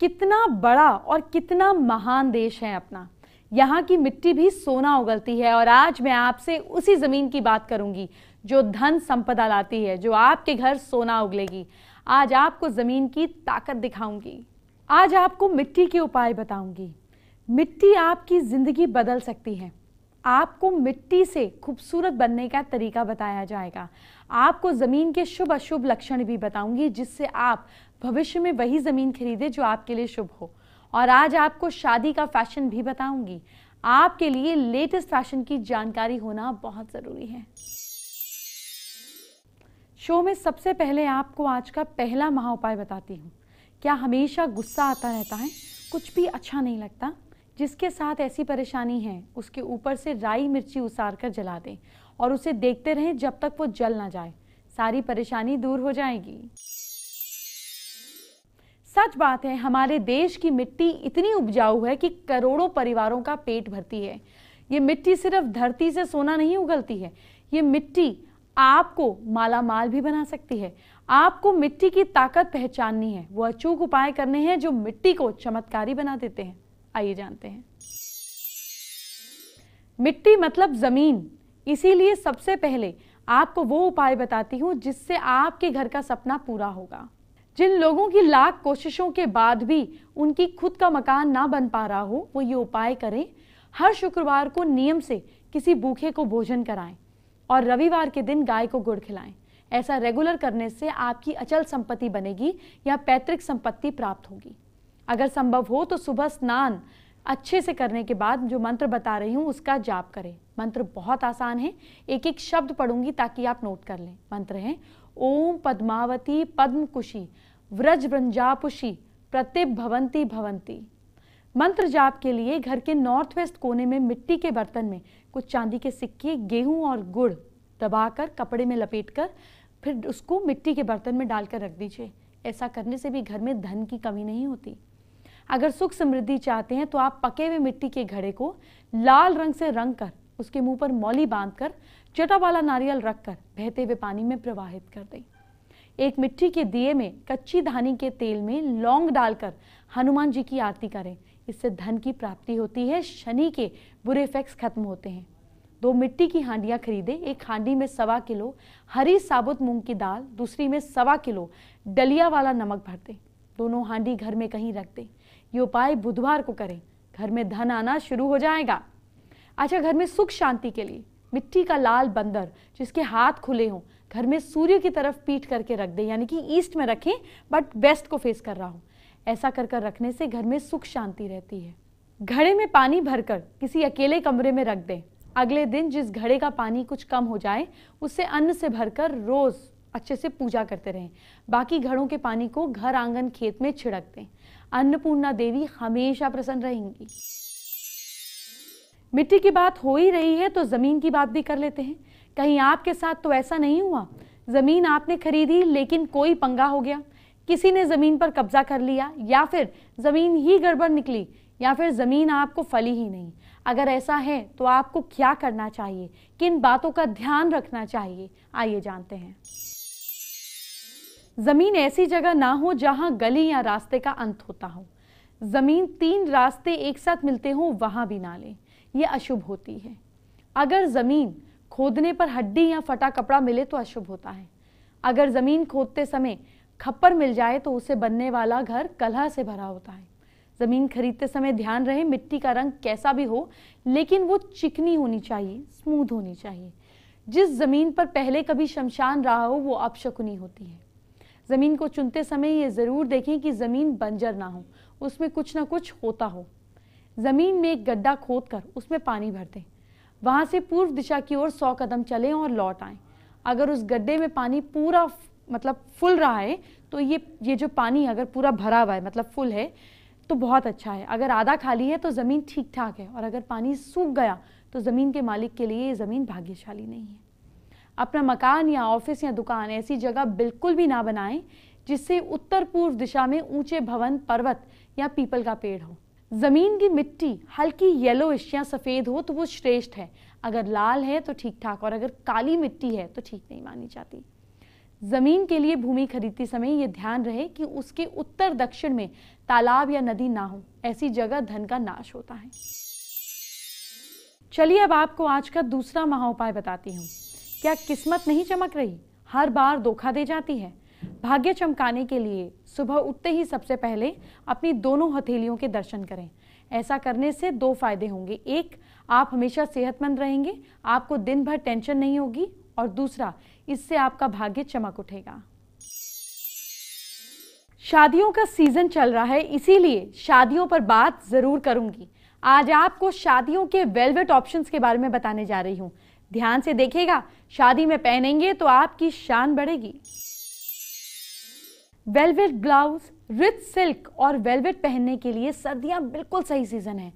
कितना बड़ा और कितना महान देश है अपना यहाँ की मिट्टी भी सोना उगलती है और आज मैं आपसे उसी ज़मीन की बात करूँगी जो धन संपदा लाती है जो आपके घर सोना उगलेगी आज आपको ज़मीन की ताकत दिखाऊंगी आज आपको मिट्टी के उपाय बताऊंगी मिट्टी आपकी ज़िंदगी बदल सकती है आपको मिट्टी से खूबसूरत बनने का तरीका बताया जाएगा आपको ज़मीन के शुभ अशुभ लक्षण भी बताऊंगी जिससे आप भविष्य में वही ज़मीन खरीदे जो आपके लिए शुभ हो और आज आपको शादी का फैशन भी बताऊंगी आपके लिए लेटेस्ट फैशन की जानकारी होना बहुत ज़रूरी है शो में सबसे पहले आपको आज का पहला महा उपाय बताती हूँ क्या हमेशा गुस्सा आता रहता है कुछ भी अच्छा नहीं लगता जिसके साथ ऐसी परेशानी है उसके ऊपर से राई मिर्ची उसार कर जला दें और उसे देखते रहें जब तक वो जल ना जाए सारी परेशानी दूर हो जाएगी सच बात है हमारे देश की मिट्टी इतनी उपजाऊ है कि करोड़ों परिवारों का पेट भरती है ये मिट्टी सिर्फ धरती से सोना नहीं उगलती है ये मिट्टी आपको माला माल भी बना सकती है आपको मिट्टी की ताकत पहचाननी है वो अचूक उपाय करने हैं जो मिट्टी को चमत्कारी बना देते हैं आइए जानते हैं मिट्टी मतलब जमीन इसीलिए सबसे पहले आपको वो उपाय बताती हूँ जिससे आपके घर का सपना पूरा होगा जिन लोगों की लाख कोशिशों के बाद भी उनकी खुद का मकान ना बन पा रहा हो वो ये उपाय करें हर शुक्रवार को नियम से किसी भूखे को भोजन कराएं और रविवार के दिन गाय को गुड़ खिलाएं ऐसा रेगुलर करने से आपकी अचल संपत्ति बनेगी या पैतृक संपत्ति प्राप्त होगी अगर संभव हो तो सुबह स्नान अच्छे से करने के बाद जो मंत्र बता रही हूँ उसका जाप करें मंत्र बहुत आसान है एक एक शब्द पढ़ूंगी ताकि आप नोट कर लें मंत्र है ओम पद्मावती कुशी व्रज व्रंजापुषी प्रतिभवंती भवंती मंत्र जाप के लिए घर के नॉर्थ वेस्ट कोने में मिट्टी के बर्तन में कुछ चांदी के सिक्के गेहूं और गुड़ दबाकर कपड़े में लपेटकर फिर उसको मिट्टी के बर्तन में डालकर रख दीजिए ऐसा करने से भी घर में धन की कमी नहीं होती अगर सुख समृद्धि चाहते हैं तो आप पके हुए मिट्टी के घड़े को लाल रंग से रंग कर उसके मुंह पर मौली बांधकर चटा वाला नारियल रखकर बहते हुए पानी में प्रवाहित कर दी एक मिट्टी के दिए में कच्ची धानी के तेल में लौंग डालकर हनुमान जी की आरती करें इससे धन की प्राप्ति होती है शनि के बुरे इफेक्ट्स खत्म होते हैं दो मिट्टी की हांडियां खरीदे एक हांडी में सवा किलो हरी साबुत मूंग की दाल दूसरी में सवा किलो डलिया वाला नमक भर दें दोनों हांडी घर में कहीं रख दें ये उपाय बुधवार को करें घर में धन आना शुरू हो जाएगा अच्छा घर में सुख शांति के लिए मिट्टी का लाल बंदर जिसके हाथ खुले हों घर में सूर्य की तरफ पीट करके रख दें यानी कि ईस्ट में रखें बट वेस्ट को फेस कर रहा हूँ ऐसा कर कर रखने से घर में सुख शांति रहती है घड़े में पानी भरकर किसी अकेले कमरे में रख दें अगले दिन जिस घड़े का पानी कुछ कम हो जाए उससे अन्न से भरकर रोज़ अच्छे से पूजा करते रहें बाकी घड़ों के पानी को घर आंगन खेत में छिड़क दें अन्नपूर्णा देवी हमेशा प्रसन्न रहेंगी मिट्टी की बात हो ही रही है तो ज़मीन की बात भी कर लेते हैं कहीं आपके साथ तो ऐसा नहीं हुआ ज़मीन आपने खरीदी लेकिन कोई पंगा हो गया किसी ने ज़मीन पर कब्जा कर लिया या फिर ज़मीन ही गड़बड़ निकली या फिर ज़मीन आपको फली ही नहीं अगर ऐसा है तो आपको क्या करना चाहिए किन बातों का ध्यान रखना चाहिए आइए जानते हैं ज़मीन ऐसी जगह ना हो जहां गली या रास्ते का अंत होता हो ज़मीन तीन रास्ते एक साथ मिलते हो वहां भी ना लें ये अशुभ होती है अगर ज़मीन खोदने पर हड्डी या फटा कपड़ा मिले तो अशुभ होता है अगर ज़मीन खोदते समय खप्पर मिल जाए तो उसे बनने वाला घर कलह से भरा होता है ज़मीन खरीदते समय ध्यान रहे मिट्टी का रंग कैसा भी हो लेकिन वो चिकनी होनी चाहिए स्मूथ होनी चाहिए जिस ज़मीन पर पहले कभी शमशान रहा हो वो अब शकुनी होती है ज़मीन को चुनते समय ये ज़रूर देखें कि ज़मीन बंजर ना हो उसमें कुछ ना कुछ होता हो ज़मीन में एक गड्ढा खोद कर उसमें पानी भर दें वहाँ से पूर्व दिशा की ओर सौ कदम चलें और लौट आएं अगर उस गड्ढे में पानी पूरा मतलब फुल रहा है तो ये ये जो पानी अगर पूरा भरा हुआ है मतलब फुल है तो बहुत अच्छा है अगर आधा खाली है तो ज़मीन ठीक ठाक है और अगर पानी सूख गया तो ज़मीन के मालिक के लिए ये ज़मीन भाग्यशाली नहीं है अपना मकान या ऑफिस या दुकान ऐसी जगह बिल्कुल भी ना बनाएं जिससे उत्तर पूर्व दिशा में ऊंचे भवन पर्वत या पीपल का पेड़ हो ज़मीन की मिट्टी हल्की येलोइश या सफ़ेद हो तो वो श्रेष्ठ है अगर लाल है तो ठीक ठाक और अगर काली मिट्टी है तो ठीक नहीं मानी जाती ज़मीन के लिए भूमि खरीदते समय ये ध्यान रहे कि उसके उत्तर दक्षिण में तालाब या नदी ना हो ऐसी जगह धन का नाश होता है चलिए अब आपको आज का दूसरा महा उपाय बताती हूँ क्या किस्मत नहीं चमक रही हर बार धोखा दे जाती है भाग्य चमकाने के लिए सुबह उठते ही सबसे पहले अपनी दोनों हथेलियों के दर्शन करें ऐसा करने से दो फायदे होंगे एक आप हमेशा सेहतमंद रहेंगे आपको दिन भर टेंशन नहीं होगी और दूसरा इससे आपका भाग्य चमक उठेगा शादियों का सीजन चल रहा है इसीलिए शादियों पर बात जरूर करूंगी आज आपको शादियों के वेलवेट ऑप्शंस के बारे में बताने जा रही हूँ ध्यान से देखेगा शादी में पहनेंगे तो आपकी शान बढ़ेगी वेलवेट ब्लाउज रिच सिल्क और वेलवेट पहनने के लिए सर्दियाँ बिल्कुल सही सीज़न है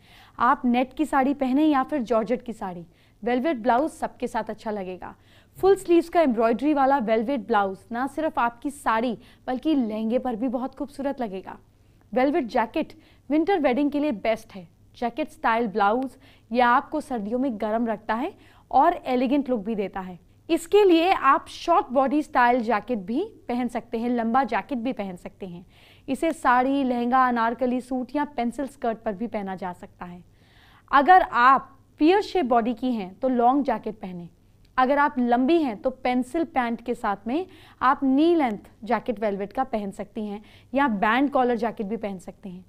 आप नेट की साड़ी पहने या फिर जॉर्जेट की साड़ी वेलवेट ब्लाउज सबके साथ अच्छा लगेगा फुल स्लीव्स का एम्ब्रॉयडरी वाला वेलवेट ब्लाउज ना सिर्फ आपकी साड़ी बल्कि लहंगे पर भी बहुत खूबसूरत लगेगा वेलवेट जैकेट विंटर वेडिंग के लिए बेस्ट है जैकेट स्टाइल ब्लाउज यह आपको सर्दियों में गर्म रखता है और एलिगेंट लुक भी देता है इसके लिए आप शॉर्ट बॉडी स्टाइल जैकेट भी पहन सकते हैं लंबा जैकेट भी पहन सकते हैं इसे साड़ी लहंगा अनारकली सूट या पेंसिल स्कर्ट पर भी पहना जा सकता है अगर आप पियर शेप बॉडी की हैं तो लॉन्ग जैकेट पहने अगर आप लंबी हैं तो पेंसिल पैंट के साथ में आप नी लेंथ जैकेट वेलवेट का पहन सकती हैं या बैंड कॉलर जैकेट भी पहन सकते हैं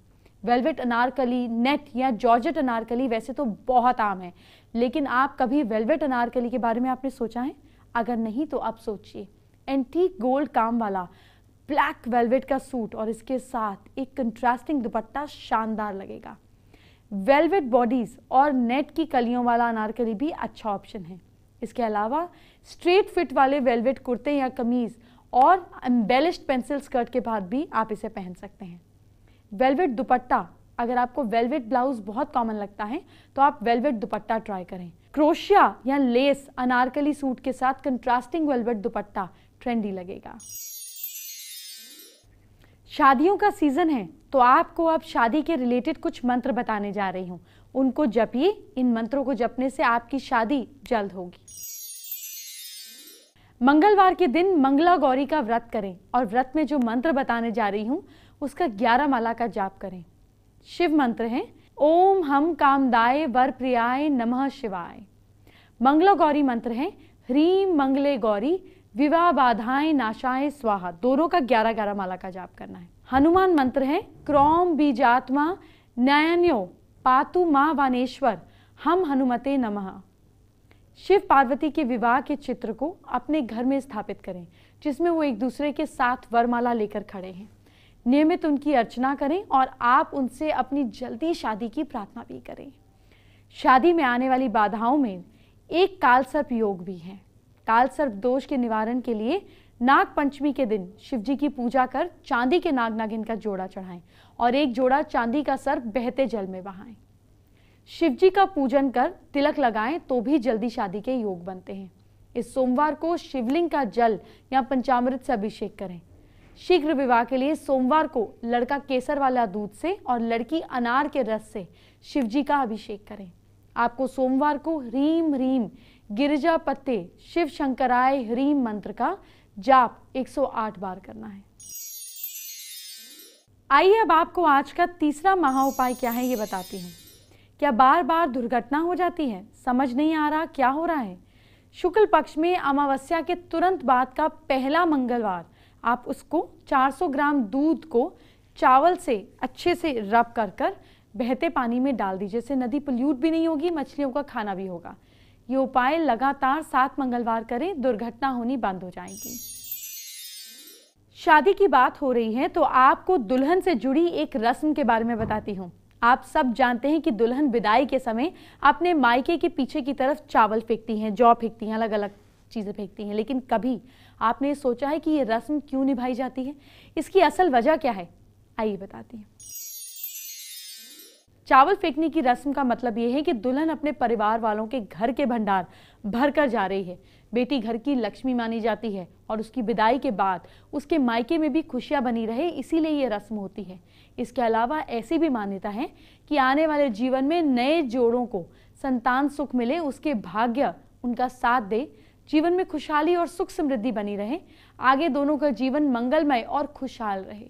वेलवेट अनारकली नेट या जॉर्जेट अनारकली वैसे तो बहुत आम है लेकिन आप कभी वेलवेट अनारकली के बारे में आपने सोचा है अगर नहीं तो आप सोचिए एंटीक गोल्ड काम वाला ब्लैक वेलवेट का सूट और इसके साथ एक कंट्रास्टिंग दुपट्टा शानदार लगेगा वेलवेट बॉडीज़ और नेट की कलियों वाला अनारकली भी अच्छा ऑप्शन है इसके अलावा स्ट्रेट फिट वाले वेलवेट कुर्ते या कमीज़ और एम्बेलिश्ड पेंसिल स्कर्ट के बाद भी आप इसे पहन सकते हैं वेलवेट दुपट्टा अगर आपको वेलवेट ब्लाउज बहुत कॉमन लगता है तो आप वेलवेट दुपट्टा ट्राई करें क्रोशिया या लेस अनारकली सूट के साथ कंट्रास्टिंग वेलवेट दुपट्टा ट्रेंडी लगेगा शादियों का सीज़न है तो आपको अब शादी के रिलेटेड कुछ मंत्र बताने जा रही हूँ उनको जपिए इन मंत्रों को जपने से आपकी शादी जल्द होगी मंगलवार के दिन मंगला गौरी का व्रत करें और व्रत में जो मंत्र बताने जा रही हूँ उसका ग्यारह माला का जाप करें शिव मंत्र है ओम हम कामदाय वर प्रियाय नम शिवाय मंगला गौरी मंत्र है ह्रीम मंगले गौरी विवाह बाधाए नाशाए स्वाहा दोनों का ग्यारह ग्यारह माला का जाप करना है हनुमान मंत्र है क्रोम बीजात्मा नयन्यो पातु माँ वानेश्वर हम हनुमते नमः शिव पार्वती के विवाह के चित्र को अपने घर में स्थापित करें जिसमें वो एक दूसरे के साथ वरमाला लेकर खड़े हैं नियमित उनकी अर्चना करें और आप उनसे अपनी जल्दी शादी की प्रार्थना भी करें शादी में आने वाली बाधाओं में एक कालसर्प योग भी है कालसर्प दोष के निवारण के लिए नाग पंचमी के दिन शिवजी की पूजा कर चांदी के नाग नागिन का जोड़ा चढ़ाएं और एक जोड़ा चांदी का सर्प बहते जल में बहाएं शिवजी का पूजन कर तिलक लगाएं तो भी जल्दी शादी के योग बनते हैं इस सोमवार को शिवलिंग का जल या पंचामृत से अभिषेक करें शीघ्र विवाह के लिए सोमवार को लड़का केसर वाला दूध से और लड़की अनार के रस से शिवजी का अभिषेक करें आपको सोमवार को रीम रीम गिरिजा पत्ते शिव शंकराय ह्रीम मंत्र का जाप 108 बार करना है आइए अब आपको आज का तीसरा महा उपाय क्या है ये बताती हूँ क्या बार बार दुर्घटना हो जाती है समझ नहीं आ रहा क्या हो रहा है शुक्ल पक्ष में अमावस्या के तुरंत बाद का पहला मंगलवार आप उसको 400 ग्राम दूध को चावल से अच्छे से रब कर कर बहते पानी में डाल दीजिए इससे नदी पोल्यूट भी नहीं होगी मछलियों का खाना भी होगा ये उपाय लगातार सात मंगलवार करें दुर्घटना होनी बंद हो जाएगी शादी की बात हो रही है तो आपको दुल्हन से जुड़ी एक रस्म के बारे में बताती हूँ आप सब जानते हैं कि दुल्हन विदाई के समय अपने मायके के पीछे की तरफ चावल फेंकती हैं जौ फेंकती हैं अलग अलग चीज़ें फेंकती हैं लेकिन कभी आपने सोचा है कि ये रस्म क्यों निभाई जाती है इसकी असल वजह क्या है आइए बताती हैं चावल फेंकने की रस्म का मतलब ये है कि दुल्हन अपने परिवार वालों के घर के भंडार भर कर जा रही है बेटी घर की लक्ष्मी मानी जाती है और उसकी विदाई के बाद उसके मायके में भी खुशियाँ बनी रहे इसीलिए ये रस्म होती है इसके अलावा ऐसी भी मान्यता है कि आने वाले जीवन में नए जोड़ों को संतान सुख मिले उसके भाग्य उनका साथ दे जीवन में खुशहाली और सुख समृद्धि बनी रहे आगे दोनों का जीवन मंगलमय और खुशहाल रहे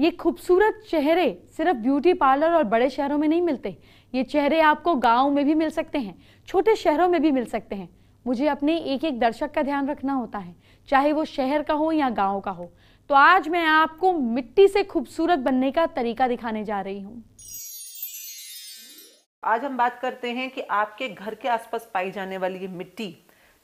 ये खूबसूरत चेहरे सिर्फ ब्यूटी पार्लर और बड़े शहरों में नहीं मिलते ये चेहरे आपको गाँव में भी मिल सकते हैं छोटे शहरों में भी मिल सकते हैं मुझे अपने एक एक दर्शक का ध्यान रखना होता है चाहे वो शहर का हो या गाँव का हो तो आज मैं आपको मिट्टी से खूबसूरत बनने का तरीका दिखाने जा रही हूँ आज हम बात करते हैं कि आपके घर के आसपास पाई जाने वाली ये मिट्टी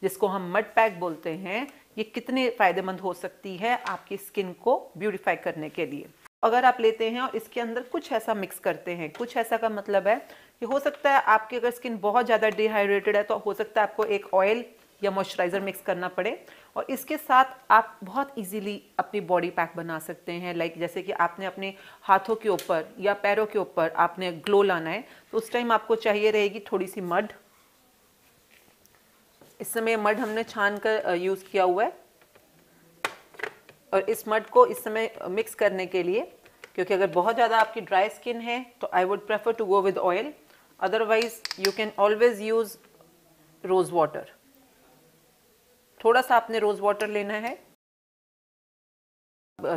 जिसको हम मड पैक बोलते हैं ये कितने फ़ायदेमंद हो सकती है आपकी स्किन को ब्यूटिफाई करने के लिए अगर आप लेते हैं और इसके अंदर कुछ ऐसा मिक्स करते हैं कुछ ऐसा का मतलब है कि हो सकता है आपकी अगर स्किन बहुत ज़्यादा डिहाइड्रेटेड है तो हो सकता है आपको एक ऑयल या मॉइस्चराइज़र मिक्स करना पड़े और इसके साथ आप बहुत इजीली अपनी बॉडी पैक बना सकते हैं लाइक जैसे कि आपने अपने हाथों के ऊपर या पैरों के ऊपर आपने ग्लो लाना है तो उस टाइम आपको चाहिए रहेगी थोड़ी सी मड इस समय मड हमने छान कर यूज़ किया हुआ है और इस मड को इस समय मिक्स करने के लिए क्योंकि अगर बहुत ज़्यादा आपकी ड्राई स्किन है तो I would prefer to go with oil otherwise you can always use rose water थोड़ा सा आपने रोज़ वाटर लेना है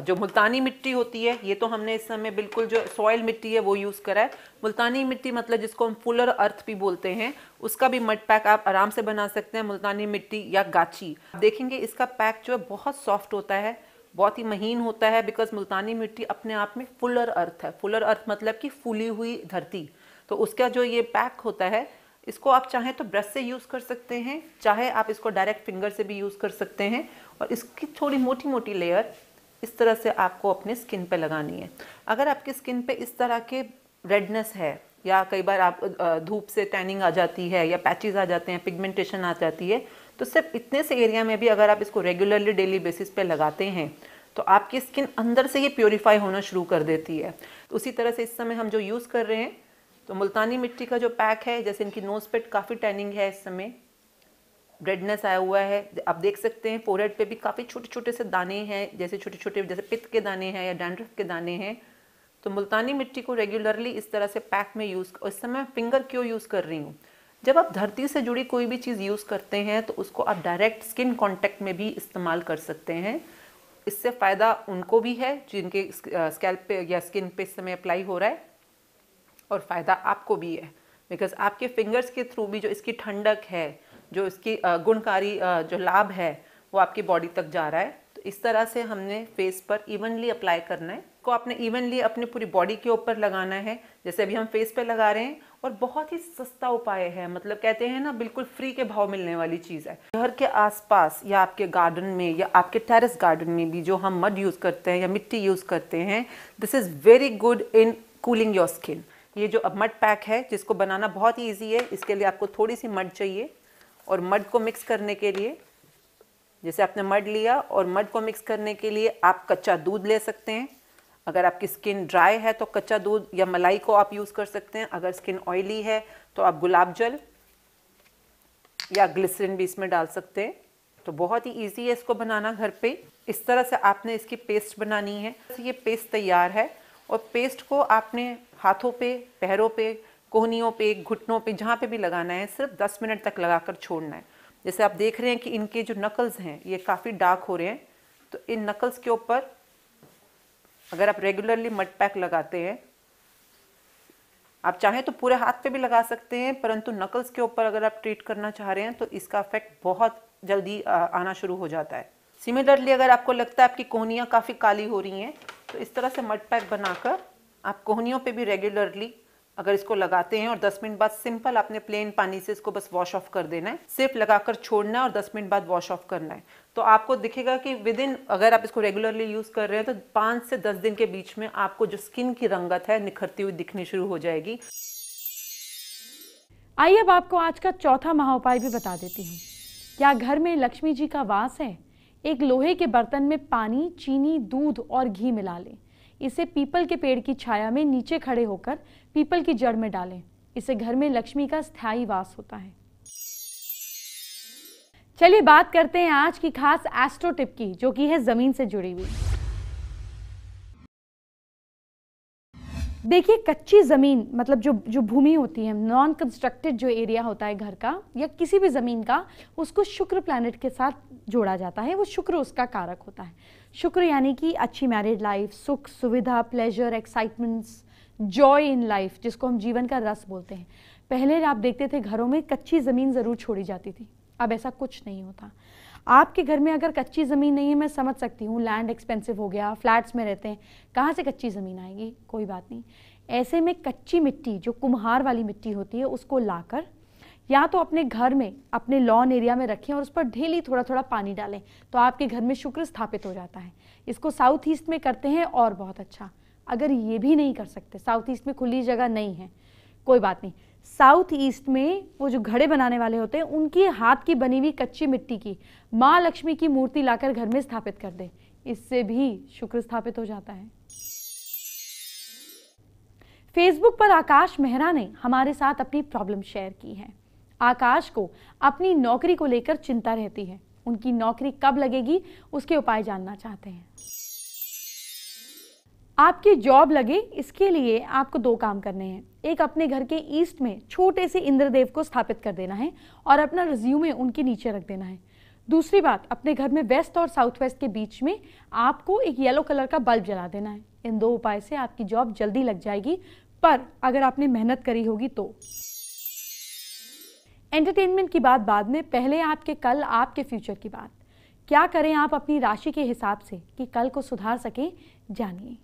जो मुल्तानी मिट्टी होती है ये तो हमने इस समय बिल्कुल जो सॉयल मिट्टी है वो यूज़ करा है मुल्तानी मिट्टी मतलब जिसको हम फुलर अर्थ भी बोलते हैं उसका भी मड पैक आप आराम से बना सकते हैं मुल्तानी मिट्टी या गाची देखेंगे इसका पैक जो है बहुत सॉफ्ट होता है बहुत ही महीन होता है बिकॉज मुल्तानी मिट्टी अपने आप में फुलर अर्थ है फुलर अर्थ मतलब कि फूली हुई धरती तो उसका जो ये पैक होता है इसको आप चाहें तो ब्रश से यूज़ कर सकते हैं चाहे आप इसको डायरेक्ट फिंगर से भी यूज़ कर सकते हैं और इसकी थोड़ी मोटी मोटी लेयर इस तरह से आपको अपने स्किन पे लगानी है अगर आपकी स्किन पे इस तरह के रेडनेस है या कई बार आप धूप से टैनिंग आ जाती है या पैचेज आ जाते हैं पिगमेंटेशन आ जाती है तो सिर्फ इतने से एरिया में भी अगर आप इसको रेगुलरली डेली बेसिस पे लगाते हैं तो आपकी स्किन अंदर से ही प्योरीफाई होना शुरू कर देती है तो उसी तरह से इस समय हम जो यूज़ कर रहे हैं तो मुल्तानी मिट्टी का जो पैक है जैसे इनकी नोज पेट काफ़ी टैनिंग है इस समय रेडनेस आया हुआ है आप देख सकते हैं फोरहेड पे भी काफ़ी छोटे छोटे से दाने हैं जैसे छोटे छोटे जैसे पित्त के दाने हैं या डैंड्रफ के दाने हैं तो मुल्तानी मिट्टी को रेगुलरली इस तरह से पैक में यूज़ और इस समय फिंगर क्यों यूज़ कर रही हूँ जब आप धरती से जुड़ी कोई भी चीज़ यूज़ करते हैं तो उसको आप डायरेक्ट स्किन कॉन्टैक्ट में भी इस्तेमाल कर सकते हैं इससे फ़ायदा उनको भी है जिनके स्कैल्प पे या स्किन पे इस समय अप्लाई हो रहा है और फ़ायदा आपको भी है बिकॉज आपके फिंगर्स के थ्रू भी जो इसकी ठंडक है जो इसकी गुणकारी जो लाभ है वो आपकी बॉडी तक जा रहा है तो इस तरह से हमने फेस पर इवनली अप्लाई करना है को आपने इवनली अपने पूरी बॉडी के ऊपर लगाना है जैसे अभी हम फेस पे लगा रहे हैं और बहुत ही सस्ता उपाय है मतलब कहते हैं ना बिल्कुल फ्री के भाव मिलने वाली चीज़ है घर के आसपास या आपके गार्डन में या आपके टेरेस गार्डन में भी जो हम मड यूज़ करते हैं या मिट्टी यूज़ करते हैं this is very good in cooling your skin ये जो अब मट पैक है जिसको बनाना बहुत ही ईजी है इसके लिए आपको थोड़ी सी मट चाहिए और मड को मिक्स करने के लिए जैसे आपने मट लिया और मड को मिक्स करने के लिए आप कच्चा दूध ले सकते हैं अगर आपकी स्किन ड्राई है तो कच्चा दूध या मलाई को आप यूज़ कर सकते हैं अगर स्किन ऑयली है तो आप गुलाब जल या ग्लिसरिन भी इसमें डाल सकते हैं तो बहुत ही ईजी है इसको बनाना घर पे इस तरह से आपने इसकी पेस्ट बनानी है तो ये पेस्ट तैयार है और पेस्ट को आपने हाथों पे पैरों पे कोहनियों पे घुटनों पे जहाँ पे भी लगाना है सिर्फ 10 मिनट तक लगा कर छोड़ना है जैसे आप देख रहे हैं कि इनके जो नकल्स हैं ये काफ़ी डार्क हो रहे हैं तो इन नकल्स के ऊपर अगर आप रेगुलरली मट पैक लगाते हैं आप चाहें तो पूरे हाथ पे भी लगा सकते हैं परंतु नकल्स के ऊपर अगर आप ट्रीट करना चाह रहे हैं तो इसका इफेक्ट बहुत जल्दी आना शुरू हो जाता है सिमिलरली अगर आपको लगता है आपकी कोहनियाँ काफ़ी काली हो रही हैं तो इस तरह से मट पैक बनाकर आप कोहनियों पे भी रेगुलरली अगर इसको लगाते हैं और 10 मिनट बाद सिंपल आपने प्लेन पानी से इसको बस वॉश ऑफ कर देना है सिर्फ लगाकर छोड़ना है और 10 मिनट बाद वॉश ऑफ करना है तो आपको दिखेगा कि विद इन अगर आप इसको रेगुलरली यूज़ कर रहे हैं तो पांच से दस दिन के बीच में आपको जो स्किन की रंगत है निखरती हुई दिखनी शुरू हो जाएगी आइए अब आपको आज का चौथा महा उपाय भी बता देती हूँ क्या घर में लक्ष्मी जी का वास है एक लोहे के बर्तन में पानी चीनी दूध और घी मिला लें इसे पीपल के पेड़ की छाया में नीचे खड़े होकर पीपल की जड़ में डालें इसे घर में लक्ष्मी का स्थायी वास होता है चलिए बात करते हैं आज की खास एस्ट्रो टिप की जो कि है ज़मीन से जुड़ी हुई देखिए कच्ची ज़मीन मतलब जो जो भूमि होती है नॉन कंस्ट्रक्टेड जो एरिया होता है घर का या किसी भी ज़मीन का उसको शुक्र प्लैनेट के साथ जोड़ा जाता है वो शुक्र उसका कारक होता है शुक्र यानी कि अच्छी मैरिड लाइफ सुख सुविधा pleasure excitements joy in life जिसको हम जीवन का रस बोलते हैं पहले आप देखते थे घरों में कच्ची ज़मीन ज़रूर छोड़ी जाती थी अब ऐसा कुछ नहीं होता आपके घर में अगर कच्ची ज़मीन नहीं है मैं समझ सकती हूँ लैंड एक्सपेंसिव हो गया फ्लैट्स में रहते हैं कहाँ से कच्ची ज़मीन आएगी कोई बात नहीं ऐसे में कच्ची मिट्टी जो कुम्हार वाली मिट्टी होती है उसको लाकर या तो अपने घर में अपने लॉन एरिया में रखें और उस पर ढेली थोड़ा थोड़ा पानी डालें तो आपके घर में शुक्र स्थापित हो जाता है इसको साउथ ईस्ट में करते हैं और बहुत अच्छा अगर ये भी नहीं कर सकते साउथ ईस्ट में खुली जगह नहीं है कोई बात नहीं साउथ ईस्ट में वो जो घड़े बनाने वाले होते हैं उनकी हाथ की बनी हुई कच्ची मिट्टी की माँ लक्ष्मी की मूर्ति लाकर घर में स्थापित कर दें इससे भी शुक्र स्थापित हो जाता है फेसबुक पर आकाश मेहरा ने हमारे साथ अपनी प्रॉब्लम शेयर की है आकाश को अपनी नौकरी को लेकर चिंता रहती है उनकी नौकरी कब लगेगी उसके उपाय जानना चाहते हैं आपकी जॉब लगे इसके लिए आपको दो काम करने हैं एक अपने घर के ईस्ट में छोटे से इंद्रदेव को स्थापित कर देना है और अपना रिज्यूमे उनके नीचे रख देना है दूसरी बात अपने घर में वेस्ट और साउथ वेस्ट के बीच में आपको एक येलो कलर का बल्ब जला देना है इन दो उपाय से आपकी जॉब जल्दी लग जाएगी पर अगर आपने मेहनत करी होगी तो एंटरटेनमेंट की बात बाद में पहले आपके कल आपके फ्यूचर की बात क्या करें आप अपनी राशि के हिसाब से कि कल को सुधार सकें जानिए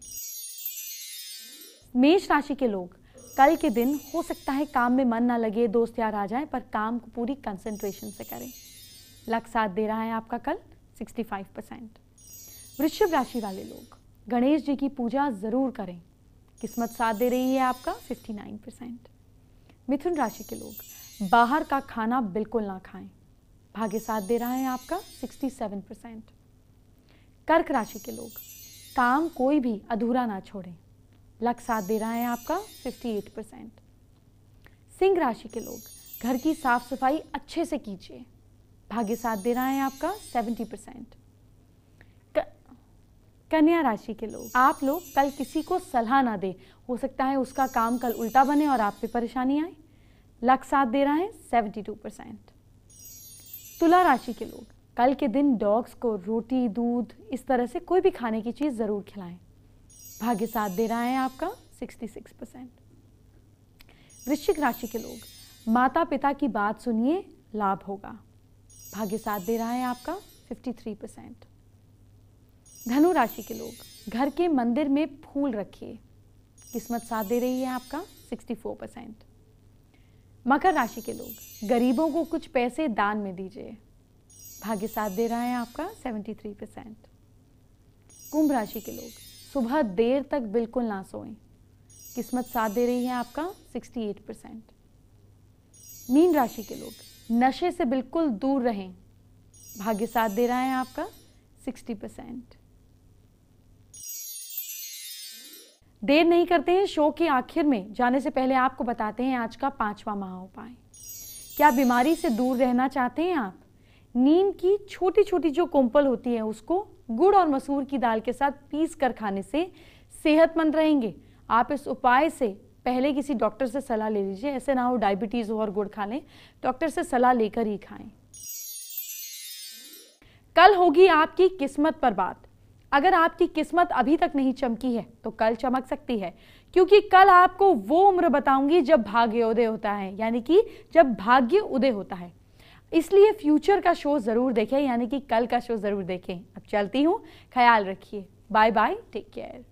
मेष राशि के लोग कल के दिन हो सकता है काम में मन ना लगे दोस्त यार आ जाए पर काम को पूरी कंसंट्रेशन से करें लक साथ दे रहा है आपका कल 65 परसेंट वृषभ राशि वाले लोग गणेश जी की पूजा ज़रूर करें किस्मत साथ दे रही है आपका 59 परसेंट मिथुन राशि के लोग बाहर का खाना बिल्कुल ना खाएं भाग्य साथ दे रहा है आपका 67 परसेंट कर्क राशि के लोग काम कोई भी अधूरा ना छोड़ें लक साथ दे रहा है आपका 58 परसेंट सिंह राशि के लोग घर की साफ सफाई अच्छे से कीजिए भाग्य साथ दे रहा है आपका 70 परसेंट कन्या राशि के लोग आप लोग कल किसी को सलाह ना दे हो सकता है उसका काम कल उल्टा बने और आप पे परेशानी आए लक साथ दे रहा है 72 परसेंट तुला राशि के लोग कल के दिन डॉग्स को रोटी दूध इस तरह से कोई भी खाने की चीज़ ज़रूर खिलाएं भाग्य साथ दे रहा है आपका 66 परसेंट वृश्चिक राशि के लोग माता पिता की बात सुनिए लाभ होगा भाग्य साथ दे रहा है आपका 53 परसेंट धनु राशि के लोग घर के मंदिर में फूल रखिए किस्मत साथ दे रही है आपका 64 परसेंट मकर राशि के लोग गरीबों को कुछ पैसे दान में दीजिए भाग्य साथ दे रहा है आपका 73 परसेंट कुंभ राशि के लोग सुबह देर तक बिल्कुल ना सोएं किस्मत साथ दे रही है आपका 68 परसेंट मीन राशि के लोग नशे से बिल्कुल दूर रहें भाग्य साथ दे रहा है आपका 60 परसेंट देर नहीं करते हैं शो के आखिर में जाने से पहले आपको बताते हैं आज का पांचवा महा उपाय क्या बीमारी से दूर रहना चाहते हैं आप नीम की छोटी छोटी जो कोम्पल होती है उसको गुड़ और मसूर की दाल के साथ पीस कर खाने से सेहतमंद रहेंगे आप इस उपाय से पहले किसी डॉक्टर से सलाह ले लीजिए ऐसे ना हो डायबिटीज़ हो और गुड़ खा लें डॉक्टर से सलाह लेकर ही खाएं कल होगी आपकी किस्मत पर बात अगर आपकी किस्मत अभी तक नहीं चमकी है तो कल चमक सकती है क्योंकि कल आपको वो उम्र बताऊंगी जब भाग्योदय होता है यानी कि जब भाग्य उदय होता है इसलिए फ्यूचर का शो ज़रूर देखें यानी कि कल का शो ज़रूर देखें अब चलती हूँ ख्याल रखिए बाय बाय टेक केयर